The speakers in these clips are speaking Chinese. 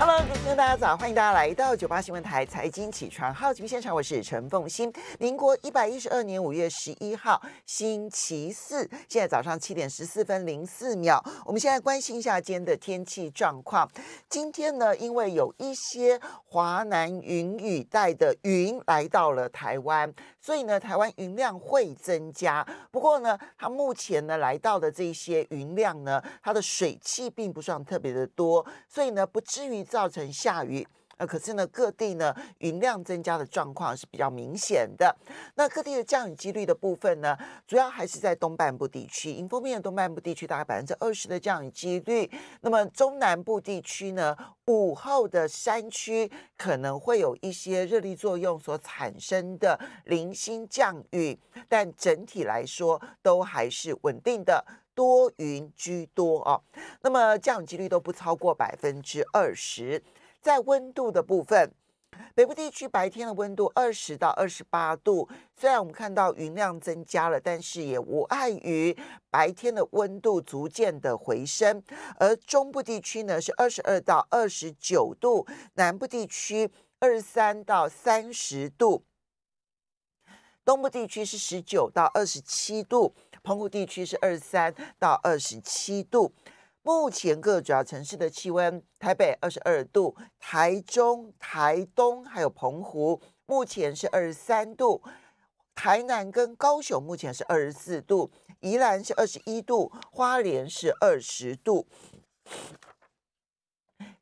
Hello，今天大家早，欢迎大家来到九八新闻台财经起床号，直播现场，我是陈凤欣。民国一百一十二年五月十一号，星期四，现在早上七点十四分零四秒。我们现在关心一下今天的天气状况。今天呢，因为有一些华南云雨带的云来到了台湾，所以呢，台湾云量会增加。不过呢，它目前呢来到的这些云量呢，它的水汽并不算特别的多，所以呢，不至于。造成下雨，呃，可是呢，各地呢云量增加的状况是比较明显的。那各地的降雨几率的部分呢，主要还是在东半部地区，迎风面的东半部地区大概百分之二十的降雨几率。那么中南部地区呢，午后的山区可能会有一些热力作用所产生的零星降雨，但整体来说都还是稳定的。多云居多哦，那么降雨几率都不超过百分之二十。在温度的部分，北部地区白天的温度二十到二十八度，虽然我们看到云量增加了，但是也无碍于白天的温度逐渐的回升。而中部地区呢是二十二到二十九度，南部地区二十三到三十度。东部地区是十九到二十七度，澎湖地区是二三到二十七度。目前各主要城市的气温：台北二十二度，台中、台东还有澎湖目前是二十三度，台南跟高雄目前是二十四度，宜兰是二十一度，花莲是二十度。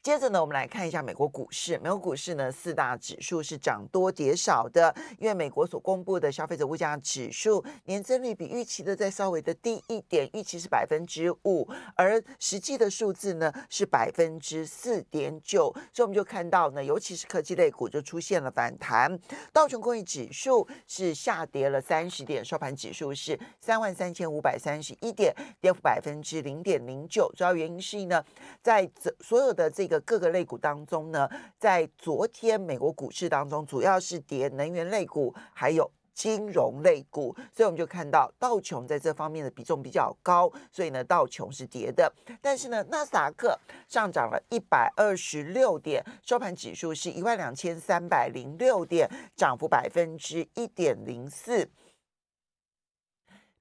接着呢，我们来看一下美国股市。美国股市呢，四大指数是涨多跌少的，因为美国所公布的消费者物价指数年增率比预期的再稍微的低一点，预期是百分之五，而实际的数字呢是百分之四点九，所以我们就看到呢，尤其是科技类股就出现了反弹。道琼工业指数是下跌了三十点，收盘指数是三万三千五百三十一点，跌幅百分之零点零九。主要原因是呢，在所有的这的个各个类股当中呢，在昨天美国股市当中，主要是跌能源类股，还有金融类股，所以我们就看到道琼在这方面的比重比较高，所以呢道琼是跌的，但是呢纳斯达克上涨了一百二十六点，收盘指数是一万两千三百零六点，涨幅百分之一点零四。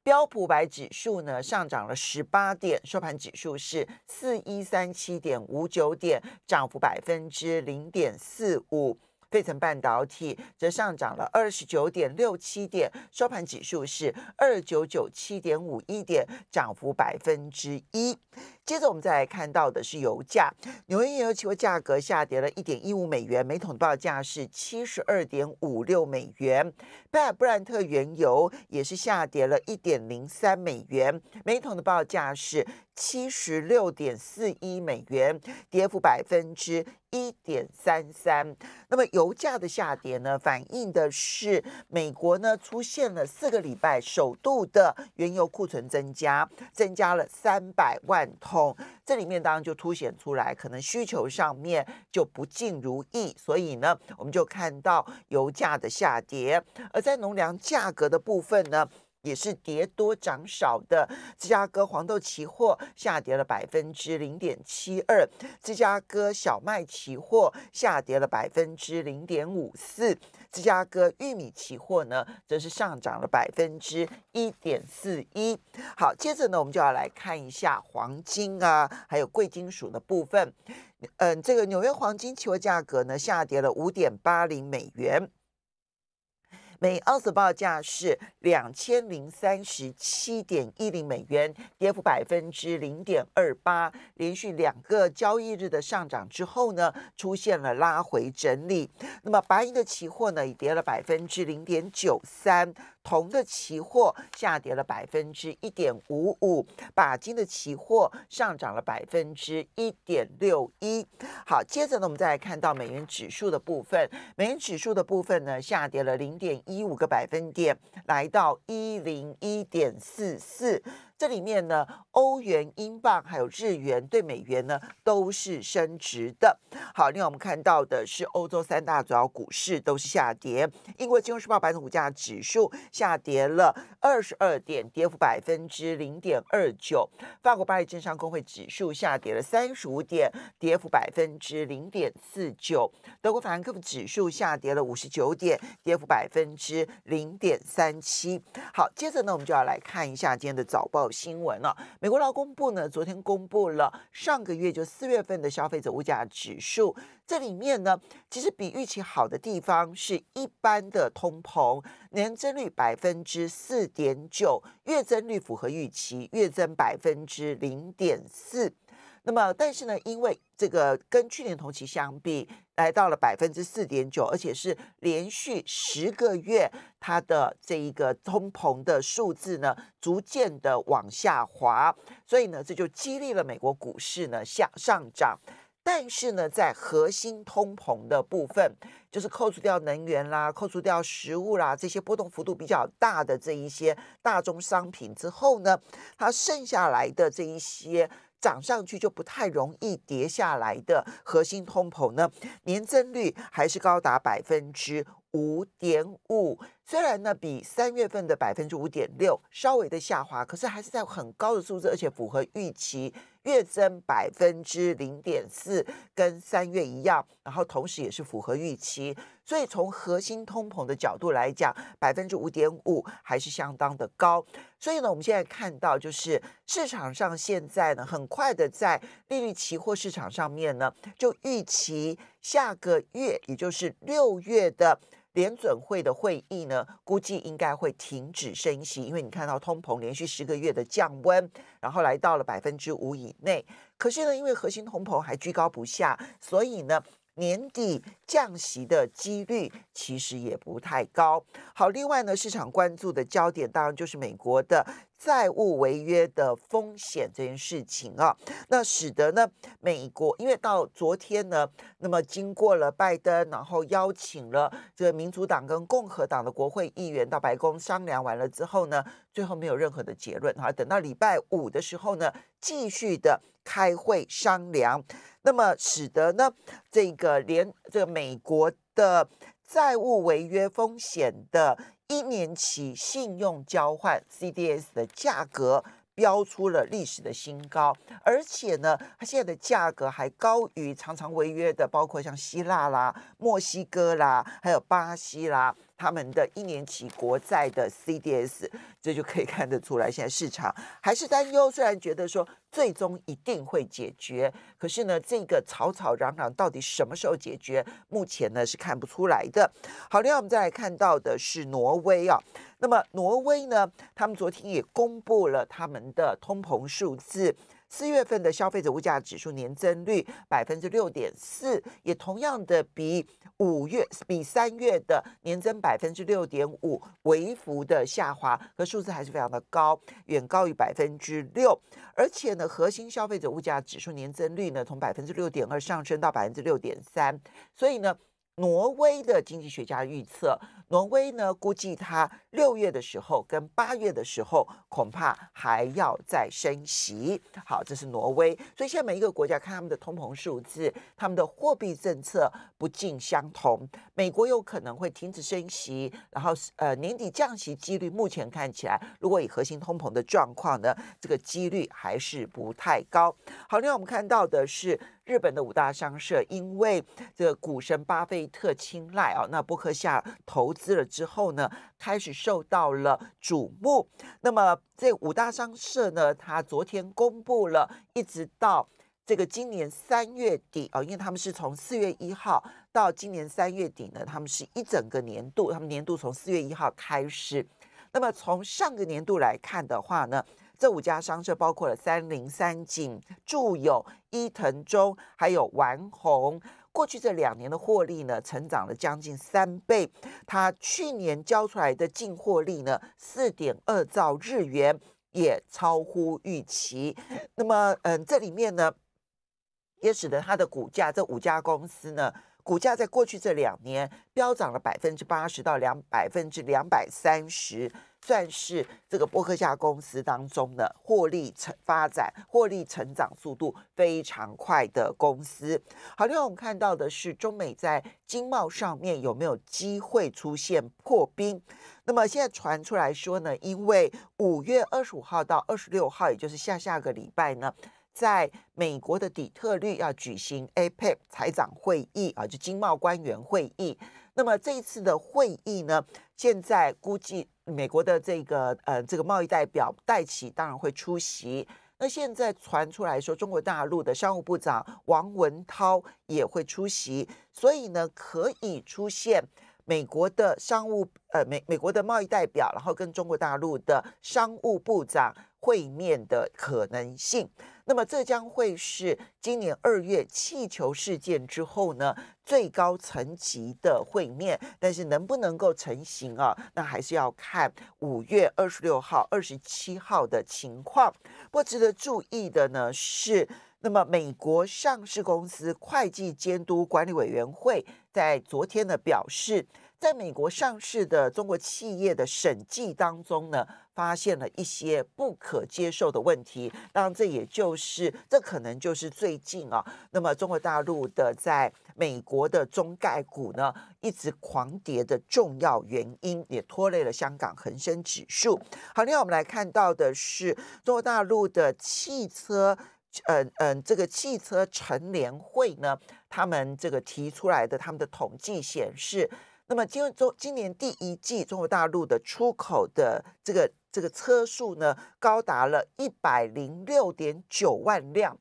标普白指数呢上涨了十八点，收盘指数是四一三七点五九点，涨幅百分之零点四五。费城半导体则上涨了二十九点六七点，收盘指数是二九九七点五一点，涨幅百分之一。接着我们再来看到的是油价，纽约原油期货价格下跌了一点一五美元，每桶的报价是七十二点五六美元。布兰特原油也是下跌了一点零三美元，每桶的报价是七十六点四一美元，跌幅百分之。一点三三，那么油价的下跌呢，反映的是美国呢出现了四个礼拜首度的原油库存增加，增加了三百万桶，这里面当然就凸显出来，可能需求上面就不尽如意，所以呢，我们就看到油价的下跌，而在农粮价格的部分呢。也是跌多涨少的。芝加哥黄豆期货下跌了百分之零点七二，芝加哥小麦期货下跌了百分之零点五四，芝加哥玉米期货呢则是上涨了百分之一点四一。好，接着呢，我们就要来看一下黄金啊，还有贵金属的部分。嗯，这个纽约黄金期货价格呢下跌了五点八零美元。美澳元报价是两千零三十七点一零美元，跌幅百分之零点二八，连续两个交易日的上涨之后呢，出现了拉回整理。那么白银的期货呢，已跌了百分之零点九三。铜的期货下跌了百分之一点五五，钯金的期货上涨了百分之一点六一。好，接着呢，我们再来看到美元指数的部分，美元指数的部分呢下跌了零点一五个百分点，来到一零一点四四。这里面呢，欧元、英镑还有日元对美元呢都是升值的。好，另外我们看到的是欧洲三大主要股市都是下跌。英国金融时报白铜股价指数下跌了二十二点，跌幅百分之零点二九。法国巴黎证商工会指数下跌了三十五点，跌幅百分之零点四九。德国法兰克福指数下跌了五十九点，跌幅百分之零点三七。好，接着呢，我们就要来看一下今天的早报。新闻了，美国劳工部呢昨天公布了上个月就四月份的消费者物价指数，这里面呢其实比预期好的地方是一般的通膨年增率百分之四点九，月增率符合预期，月增百分之零点四。那么，但是呢，因为这个跟去年同期相比，来到了百分之四点九，而且是连续十个月，它的这一个通膨的数字呢，逐渐的往下滑，所以呢，这就激励了美国股市呢下上涨。但是呢，在核心通膨的部分，就是扣除掉能源啦、扣除掉食物啦这些波动幅度比较大的这一些大宗商品之后呢，它剩下来的这一些。涨上去就不太容易跌下来的，核心通膨呢，年增率还是高达百分之五点五，虽然呢比三月份的百分之五点六稍微的下滑，可是还是在很高的数字，而且符合预期，月增百分之零点四，跟三月一样，然后同时也是符合预期。所以从核心通膨的角度来讲，百分之五点五还是相当的高。所以呢，我们现在看到就是市场上现在呢，很快的在利率期货市场上面呢，就预期下个月也就是六月的联准会的会议呢，估计应该会停止升息。因为你看到通膨连续十个月的降温，然后来到了百分之五以内。可是呢，因为核心通膨还居高不下，所以呢。年底降息的几率其实也不太高。好，另外呢，市场关注的焦点当然就是美国的。债务违约的风险这件事情啊，那使得呢美国，因为到昨天呢，那么经过了拜登，然后邀请了这个民主党跟共和党的国会议员到白宫商量完了之后呢，最后没有任何的结论哈。等到礼拜五的时候呢，继续的开会商量，那么使得呢这个连这个美国的债务违约风险的。一年期信用交换 CDS 的价格飙出了历史的新高，而且呢，它现在的价格还高于常常违约的，包括像希腊啦、墨西哥啦，还有巴西啦。他们的一年期国债的 CDS，这就可以看得出来，现在市场还是担忧。虽然觉得说最终一定会解决，可是呢，这个吵吵嚷嚷到底什么时候解决，目前呢是看不出来的。好，另外我们再来看到的是挪威啊，那么挪威呢，他们昨天也公布了他们的通膨数字。四月份的消费者物价指数年增率百分之六点四，也同样的比五月比三月的年增百分之六点五微幅的下滑，和数字还是非常的高，远高于百分之六。而且呢，核心消费者物价指数年增率呢，从百分之六点二上升到百分之六点三，所以呢。挪威的经济学家预测，挪威呢估计它六月的时候跟八月的时候恐怕还要再升息。好，这是挪威。所以现在每一个国家看他们的通膨数字，他们的货币政策不尽相同。美国有可能会停止升息，然后呃年底降息几率目前看起来，如果以核心通膨的状况呢，这个几率还是不太高。好，另外我们看到的是。日本的五大商社因为这个股神巴菲特青睐啊，那伯克夏投资了之后呢，开始受到了瞩目。那么这五大商社呢，它昨天公布了，一直到这个今年三月底啊，因为他们是从四月一号到今年三月底呢，他们是一整个年度，他们年度从四月一号开始。那么从上个年度来看的话呢？这五家商社包括了三菱、三井、住友、伊藤忠，还有丸红。过去这两年的获利呢，成长了将近三倍。它去年交出来的净获利呢，四点二兆日元，也超乎预期。那么，嗯，这里面呢，也使得它的股价，这五家公司呢。股价在过去这两年飙涨了百分之八十到两百分之两百三十，算是这个伯克夏公司当中的获利成发展、获利成长速度非常快的公司。好，另外我们看到的是中美在经贸上面有没有机会出现破冰？那么现在传出来说呢，因为五月二十五号到二十六号，也就是下下个礼拜呢。在美国的底特律要举行 APEC 财长会议啊，就经贸官员会议。那么这一次的会议呢，现在估计美国的这个呃这个贸易代表戴奇当然会出席。那现在传出来说，中国大陆的商务部长王文涛也会出席，所以呢，可以出现美国的商务呃美美国的贸易代表，然后跟中国大陆的商务部长。会面的可能性，那么这将会是今年二月气球事件之后呢最高层级的会面，但是能不能够成型啊？那还是要看五月二十六号、二十七号的情况。不值得注意的呢是，那么美国上市公司会计监督管理委员会在昨天的表示，在美国上市的中国企业的审计当中呢。发现了一些不可接受的问题，当然，这也就是这可能就是最近啊，那么中国大陆的在美国的中概股呢一直狂跌的重要原因，也拖累了香港恒生指数。好，另外我们来看到的是中国大陆的汽车，呃嗯，这个汽车成联会呢，他们这个提出来的，他们的统计显示，那么今中今年第一季中国大陆的出口的这个。这个车速呢，高达了一百零六点九万辆，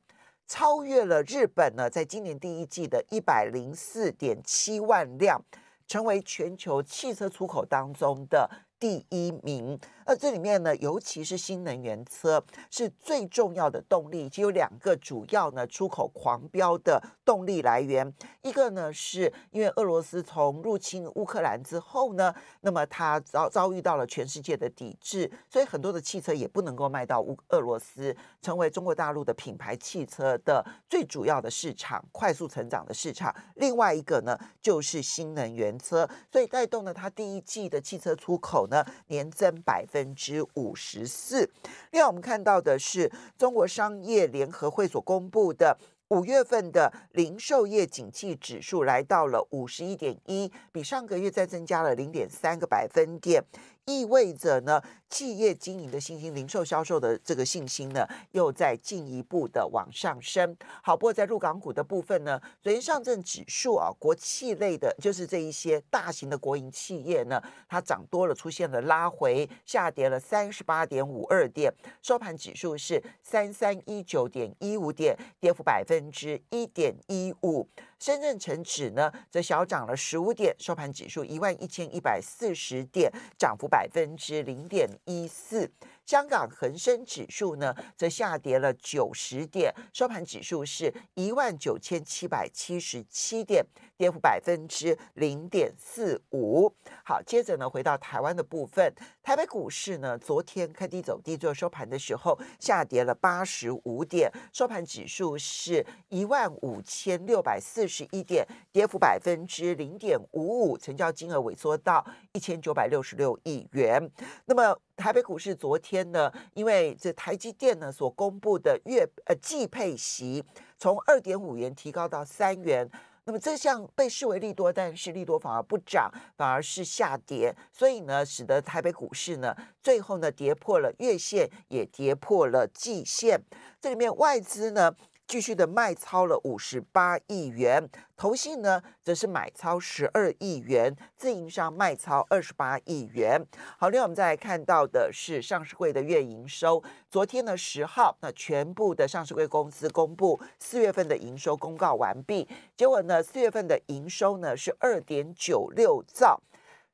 超越了日本呢，在今年第一季的一百零四点七万辆，成为全球汽车出口当中的。第一名，那这里面呢，尤其是新能源车是最重要的动力，只有两个主要呢出口狂飙的动力来源，一个呢是因为俄罗斯从入侵乌克兰之后呢，那么它遭遭遇到了全世界的抵制，所以很多的汽车也不能够卖到乌俄罗斯，成为中国大陆的品牌汽车的最主要的市场，快速成长的市场。另外一个呢就是新能源车，所以带动了它第一季的汽车出口。呢，年增百分之五十四。另外，我们看到的是中国商业联合会所公布的五月份的零售业景气指数来到了五十一点一，比上个月再增加了零点三个百分点。意味着呢，企业经营的信心、零售销售的这个信心呢，又在进一步的往上升。好，不过在入港股的部分呢，昨天上证指数啊，国企类的，就是这一些大型的国营企业呢，它涨多了，出现了拉回，下跌了三十八点五二点，收盘指数是三三一九点一五点，跌幅百分之一点一五。深圳成指呢，则小涨了十五点，收盘指数一万一千一百四十点，涨幅百分之零点一四。香港恒生指数呢，则下跌了九十点，收盘指数是一万九千七百七十七点，跌幅百分之零点四五。好，接着呢，回到台湾的部分，台北股市呢，昨天开低走低，做收盘的时候下跌了八十五点，收盘指数是一万五千六百四十一点，跌幅百分之零点五五，成交金额萎缩到一千九百六十六亿元。那么。台北股市昨天呢，因为这台积电呢所公布的月呃季配息从二点五元提高到三元，那么这项被视为利多，但是利多反而不涨，反而是下跌，所以呢，使得台北股市呢最后呢跌破了月线，也跌破了季线，这里面外资呢。继续的卖超了五十八亿元，投信呢则是买超十二亿元，自营商卖超二十八亿元。好，另外我们再来看到的是上市柜的月营收，昨天的十号，那全部的上市柜公司公布四月份的营收公告完毕，结果呢，四月份的营收呢是二点九六兆。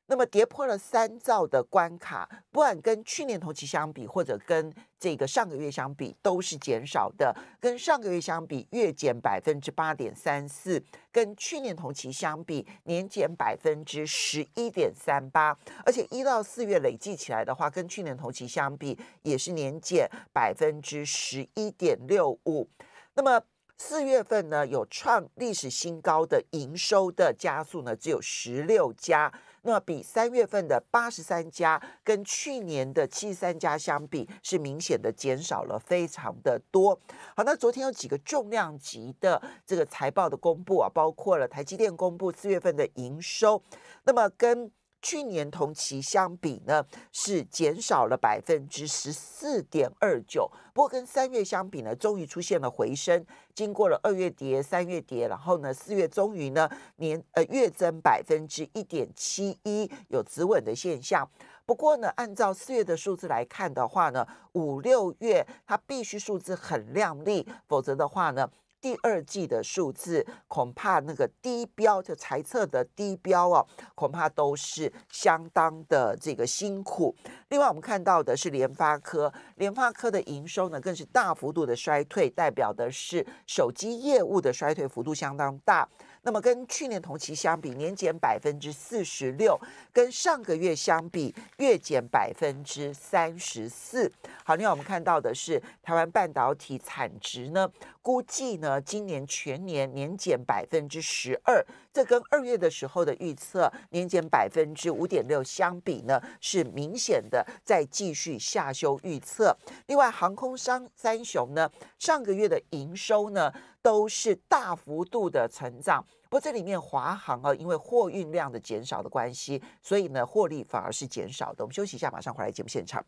那么跌破了三兆的关卡，不管跟去年同期相比，或者跟这个上个月相比，都是减少的。跟上个月相比，月减百分之八点三四；跟去年同期相比，年减百分之十一点三八。而且一到四月累计起来的话，跟去年同期相比，也是年减百分之十一点六五。那么四月份呢，有创历史新高的营收的加速呢，只有十六家。那比三月份的八十三家跟去年的七十三家相比，是明显的减少了非常的多。好，那昨天有几个重量级的这个财报的公布啊，包括了台积电公布四月份的营收，那么跟。去年同期相比呢，是减少了百分之十四点二九。不过跟三月相比呢，终于出现了回升。经过了二月跌、三月跌，然后呢四月终于呢年呃月增百分之一点七一，有止稳的现象。不过呢，按照四月的数字来看的话呢，五六月它必须数字很亮丽，否则的话呢。第二季的数字恐怕那个低标，就裁测的低标啊，恐怕都是相当的这个辛苦。另外，我们看到的是联发科，联发科的营收呢更是大幅度的衰退，代表的是手机业务的衰退幅度相当大。那么跟去年同期相比，年减百分之四十六，跟上个月相比，月减百分之三十四。好，另外我们看到的是台湾半导体产值呢。估计呢，今年全年年减百分之十二，这跟二月的时候的预测年减百分之五点六相比呢，是明显的在继续下修预测。另外，航空商三雄呢，上个月的营收呢都是大幅度的成长，不过这里面华航啊，因为货运量的减少的关系，所以呢获利反而是减少的。我们休息一下，马上回来节目现场。